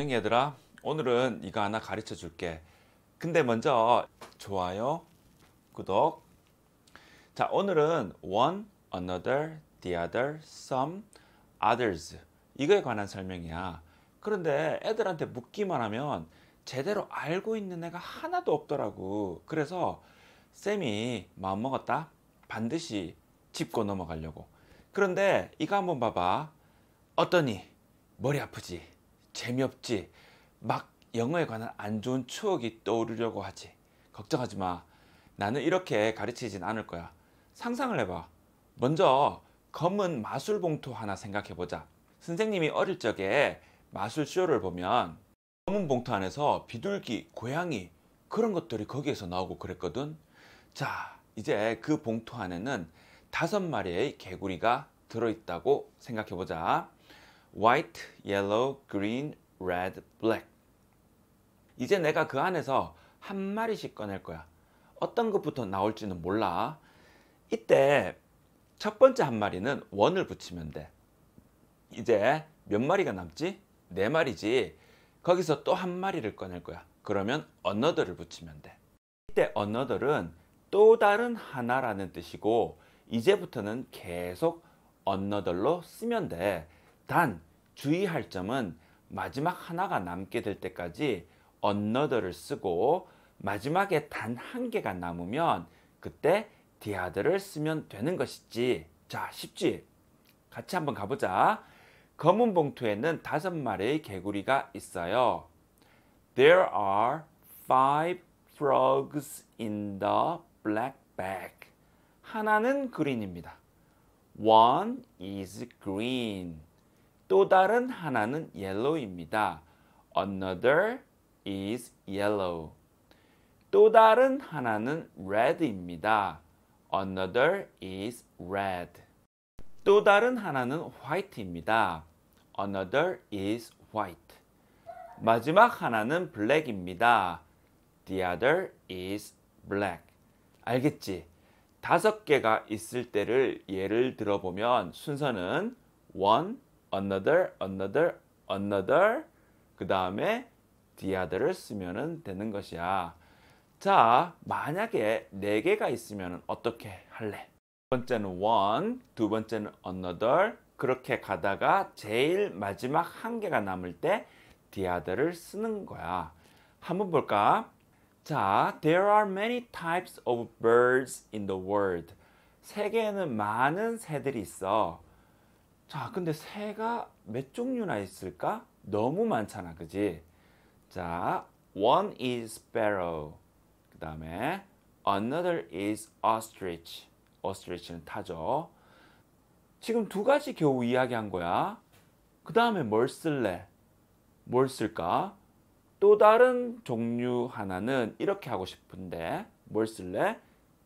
안녕 얘들아 오늘은 이거 하나 가르쳐 줄게 근데 먼저 좋아요 구독 자 오늘은 one another the other some others 이거에 관한 설명이야 그런데 애들한테 묻기만 하면 제대로 알고 있는 애가 하나도 없더라고 그래서 쌤이 마음먹었다 반드시 짚고 넘어가려고 그런데 이거 한번 봐봐 어떠니 머리 아프지 재미없지. 막 영어에 관한 안 좋은 추억이 떠오르려고 하지. 걱정하지 마. 나는 이렇게 가르치진 않을 거야. 상상을 해봐. 먼저 검은 마술 봉투 하나 생각해보자. 선생님이 어릴 적에 마술 쇼를 보면 검은 봉투 안에서 비둘기, 고양이 그런 것들이 거기에서 나오고 그랬거든. 자, 이제 그 봉투 안에는 다섯 마리의 개구리가 들어있다고 생각해보자. white, yellow, green, red, black. 이제 내가 그 안에서 한 마리씩 꺼낼 거야. 어떤 것부터 나올지는 몰라. 이때 첫 번째 한 마리는 원을 붙이면 돼. 이제 몇 마리가 남지? 네 마리지. 거기서 또 한 마리를 꺼낼 거야. 그러면 another를 붙이면 돼. 이때 another은 또 다른 하나라는 뜻이고 이제부터는 계속 another로 쓰면 돼. 단 주의할 점은 마지막 하나가 남게 될 때까지 언너더를 쓰고 마지막에 단 한 개가 남으면 그때 디아 e 를 쓰면 되는 것이지 자 쉽지? 같이 한번 가보자 검은 봉투에는 다섯 마리의 개구리가 있어요 There are five frogs in the black bag 하나는 그린입니다 One is green 또 다른 하나는 yellow입니다. Another is yellow. 또 다른 하나는 red입니다. Another is red. 또 다른 하나는 white입니다. Another is white. 마지막 하나는 black입니다. The other is black. 알겠지? 다섯 개가 있을 때를 예를 들어보면 순서는 1, another, another, another 그 다음에 the other를 쓰면 되는 것이야. 자, 만약에 네 개가 있으면 어떻게 할래? 첫 번째는 one, 두 번째는 another 그렇게 가다가 제일 마지막 한 개가 남을 때 the other를 쓰는 거야. 한번 볼까? 자, there are many types of birds in the world. 세계에는 많은 새들이 있어. 자, 근데 새가 몇 종류나 있을까? 너무 많잖아, 그지? 자, one is sparrow. 그 다음에 another is ostrich. ostrich는 타죠. 지금 두 가지 겨우 이야기한 거야. 그 다음에 뭘 쓸래? 뭘 쓸까? 또 다른 종류 하나는 이렇게 하고 싶은데 뭘 쓸래?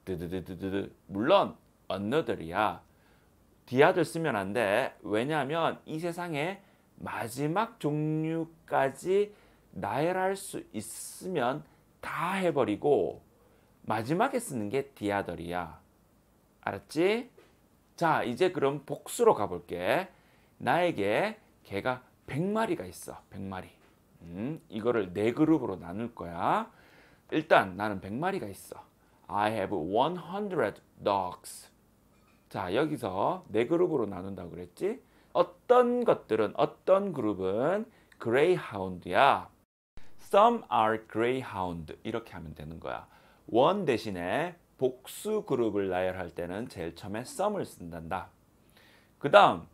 드드드드드 물론 another이야. 디아들 쓰면 안 돼. 왜냐하면 이 세상에 마지막 종류까지 나열할 수 있으면 다 해버리고 마지막에 쓰는 게디아더리야 알았지? 자, 이제 그럼 복수로 가볼게. 나에게 개가 100마리가 있어. 100마리. 음, 이거를 네 그룹으로 나눌 거야. 일단 나는 100마리가 있어. I have 100 dogs. 자 여기서 네 그룹으로 나눈다고 그랬지? 어떤 것들은 어떤 그룹은 그레이하운드야. Some are greyhound 이렇게 하면 되는 거야. 원 대신에 복수 그룹을 나열할 때는 제일 처음에 some을 쓴단다. 그 다음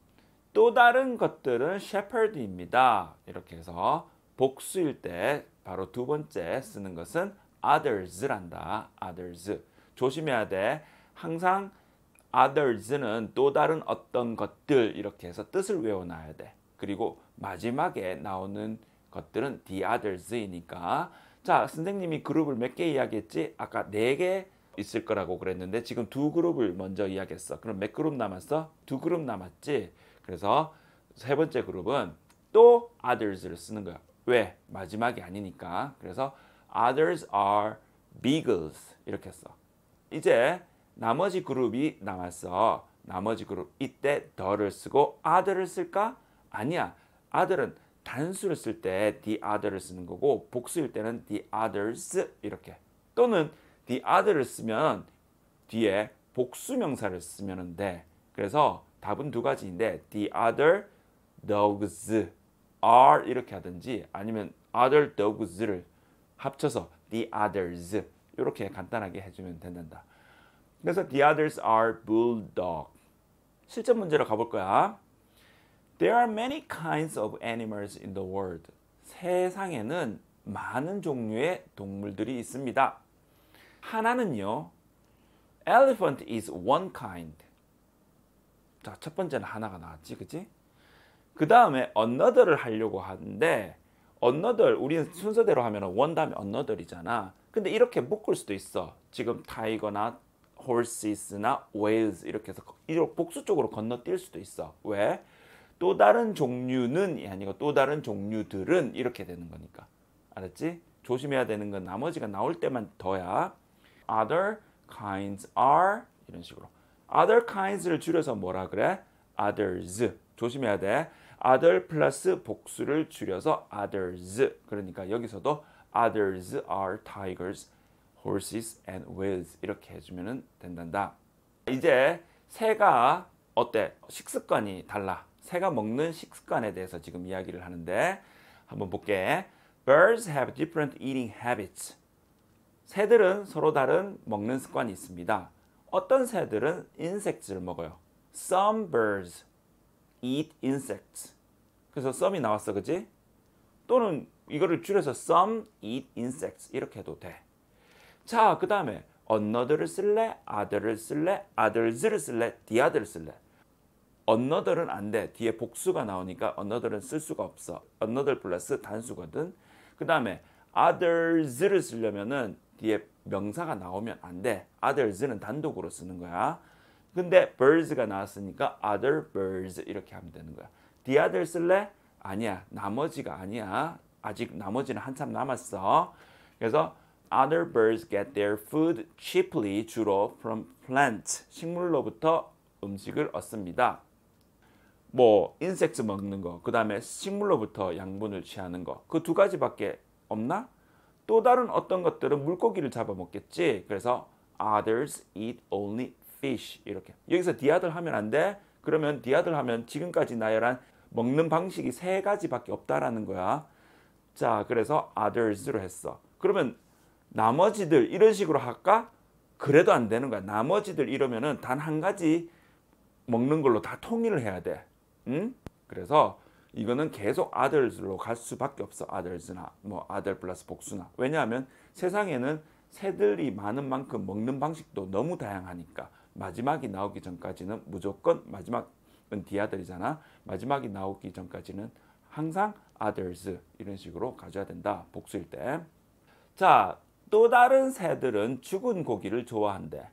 또 다른 것들은 shepherd입니다. 이렇게 해서 복수일 때 바로 두 번째 쓰는 것은 others란다. others. 조심해야 돼. 항상 others는 또 다른 어떤 것들 이렇게 해서 뜻을 외워놔야 돼. 그리고 마지막에 나오는 것들은 the others이니까 자 선생님이 그룹을 몇 개 이야기했지? 아까 네 개 있을 거라고 그랬는데 지금 두 그룹을 먼저 이야기했어. 그럼 몇 그룹 남았어? 두 그룹 남았지? 그래서 세 번째 그룹은 또 others를 쓰는 거야. 왜? 마지막이 아니니까. 그래서 others are beagles 이렇게 했어. 이제 나머지 그룹이 남았어. 나머지 그룹 이때 더를 쓰고 아들을 쓸까? 아니야. 아들은 단수를 쓸 때 the other를 쓰는 거고 복수일 때는 the others 이렇게 또는 the other를 쓰면 뒤에 복수 명사를 쓰면 돼. 그래서 답은 두 가지인데 the other dogs are 이렇게 하든지 아니면 other dogs를 합쳐서 the others 이렇게 간단하게 해주면 된단다. 그래서 the others are bulldog. 실전 문제로 가볼 거야. There are many kinds of animals in the world. 세상에는 많은 종류의 동물들이 있습니다. 하나는요. Elephant is one kind. 자, 첫 번째는 하나가 나왔지, 그치? 그 다음에 another를 하려고 하는데 another, 우리는 순서대로 하면 원 다음에 another이잖아. 근데 이렇게 묶을 수도 있어. 지금 타이거나 horses나 whales 이렇게 해서 이쪽 복수 쪽으로 건너뛸 수도 있어. 왜? 또 다른 종류는 아니고 또 다른 종류들은 이렇게 되는 거니까. 알았지? 조심해야 되는 건 나머지가 나올 때만 더야. other kinds are 이런 식으로. other kinds를 줄여서 뭐라 그래? others. 조심해야 돼. other 플러스 복수를 줄여서 others. 그러니까 여기서도 others are tigers. horses and w h e e s 이렇게 해주면 된단다. 이제 새가 어때? 식습관이 달라. 새가 먹는 식습관에 대해서 지금 이야기를 하는데 한번 볼게. Birds have different eating habits. 새들은 서로 다른 먹는 습관이 있습니다. 어떤 새들은 insects를 먹어요. Some birds eat insects. 그래서 some이 나왔어, 그지? 또는 이거를 줄여서 some eat insects 이렇게 해도 돼. 자, 그 다음에 언 n 들을 쓸래? 아들을 쓸래? 아들 h e 를 쓸래? 디아들 쓸래? 언 n 들은안 돼. 뒤에 복수가 나오니까 언 n 들은쓸 수가 없어. 언 n 들 플러스 단수거든. 그 다음에 아들 h e r 를 쓰려면은 뒤에 명사가 나오면 안 돼. 아들 h e 는 단독으로 쓰는 거야. 근데 birds가 나왔으니까 other birds 이렇게 하면 되는 거야. 디아들 쓸래? 아니야. 나머지가 아니야. 아직 나머지는 한참 남았어. 그래서 Other birds get their food cheaply 주로 from plant s 식물로부터 음식을 얻습니다. 뭐 인섹트 먹는 거, 그 다음에 식물로부터 양분을 취하는 거, 그 두 가지밖에 없나? 또 다른 어떤 것들은 물고기를 잡아먹겠지. 그래서 others eat only fish 이렇게. 여기서 디아들 하면 안 돼. 그러면 디아들 하면 지금까지 나열한 먹는 방식이 세 가지밖에 없다라는 거야. 자, 그래서 others로 했어. 그러면 나머지들 이런 식으로 할까? 그래도 안 되는 거야. 나머지들 이러면은 단 한 가지 먹는 걸로 다 통일을 해야 돼. 응? 그래서 이거는 계속 아들로 들갈 수밖에 없어. 아들즈나 뭐 아들 플러스 복수나. 왜냐하면 세상에는 새들이 많은 만큼 먹는 방식도 너무 다양하니까 마지막이 나오기 전까지는 무조건 마지막은 디아들이잖아. 마지막이 나오기 전까지는 항상 others 이런 식으로 가져야 된다. 복수일 때. 자, 또 다른 새들은 죽은 고기를 좋아한대.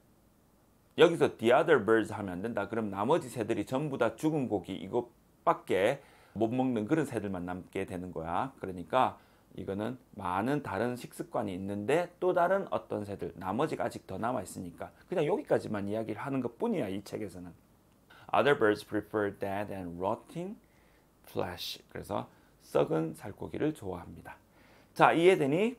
여기서 the other birds 하면 안 된다. 그럼 나머지 새들이 전부 다 죽은 고기 이것밖에 못 먹는 그런 새들만 남게 되는 거야. 그러니까 이거는 많은 다른 식습관이 있는데 또 다른 어떤 새들 나머지가 아직 더 남아 있으니까 그냥 여기까지만 이야기를 하는 것뿐이야 이 책에서는 Other birds prefer dead and rotting flesh 그래서 썩은 살코기를 좋아합니다 자 이해되니?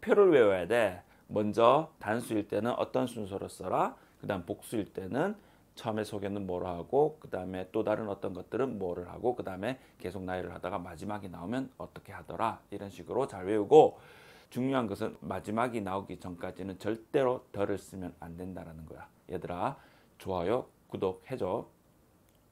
표를 외워야 돼. 먼저 단수일 때는 어떤 순서로 써라. 그 다음 복수일 때는 처음에 소개는 뭐로 하고 그 다음에 또 다른 어떤 것들은 뭐를 하고 그 다음에 계속 나열을 하다가 마지막이 나오면 어떻게 하더라 이런 식으로 잘 외우고 중요한 것은 마지막이 나오기 전까지는 절대로 덜을 쓰면 안 된다는 거야 얘들아 좋아요 구독해줘